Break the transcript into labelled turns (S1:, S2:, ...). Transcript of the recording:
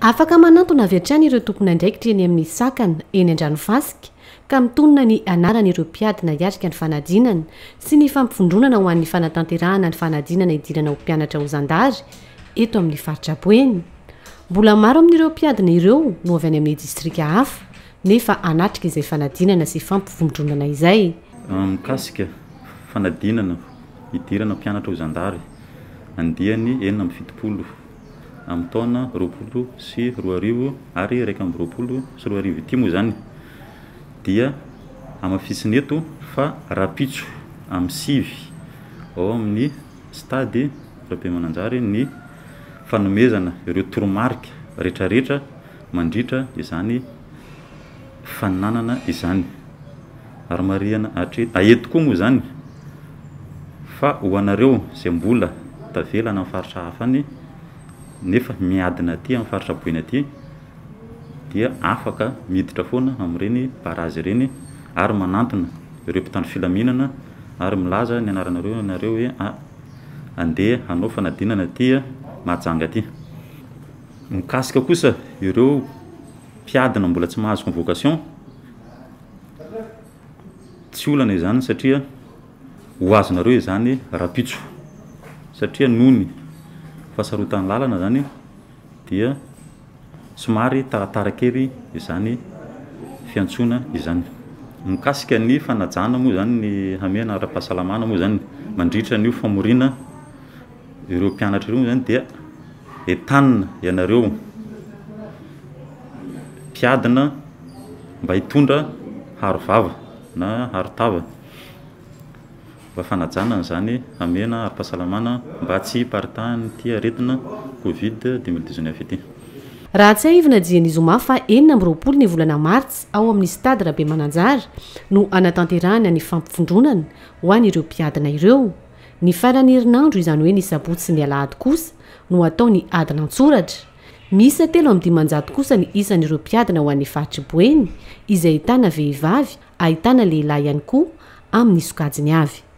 S1: afaka manantona avy atrany ireo tompony indraikitreeny amin'ny sakana eny andranofasika ka mitonona ny anaranaireo mpiadina iarika ny fanadinana sy ny fampivondronana ho an'ny fanatanterahana ny fanadinana idirana ho mpianatra hozandary eto amin'ny faritrapoeny mbola maro amin'ireo mpiadina ireo no avy any amin'ny distrika hafa nefa anatrika izay fanadinana sy fampivondronana izay
S2: ah, mikasika fanadinana idirana mpianatra hozandary andiany enina amin'ny fitopolo ami'ny taona roapolo sy roaarivo ary raika am roapolo sy roa arivo ity moa zany dia amafisineto fa rapitso amy sivy ao amin'ny stady rapimanan-jary ny fanomezana ireo toromarka rehtrareetra mandritra izany faninanana izany arymaranaatr aetiko moa zany fa hoaareo zay mbola tavela na y faritra hafany nefa miadina aty am' faritraboina aty dia afaka mhiditra foana am'ireny parazy ireny ary manantona ireo mpitandro filaminana ary milaza ny anaranareo nareo hoe ah, andeha hanao fanadinana atya ah, mahajanga aty mikasika kosa ireo mpiadina mbola tsy mahazo convocation tsy olana izany satria hohazonareo i zany rapitso satria nony asarotany lalana zany dia somary taratarakery izany fiantsona izany mikasika ny fanajana moa zany ny hamena ra-pahasalamana moa zany mandritranyio famorina ireo mpianatra reooa zany dia entana ianareo piadina mba hitondra haro vava na haro tava mba fanajanany zany amena ar-pahasalamana mba tsy paritahny tiaretina covid 209 ity
S1: raha tsy ahivina jian'izy oma fa enina amyroapol ny volana maritsy ao amin'ny stadrahabe mananjary no anatanterany an'ny fampifondronana ho anyireo mpiadina ireo ny faranerinandro izany hoe ni sapo tsy ny ala ady kosa no atao ny adina ntsoratra mis telo ami'nydimanjado kosa ny isan'ireo mpiadina ho an'ny fahitryboeny izay htana vehivavy ahitana lehilahy ihany koa amin'nysokajiny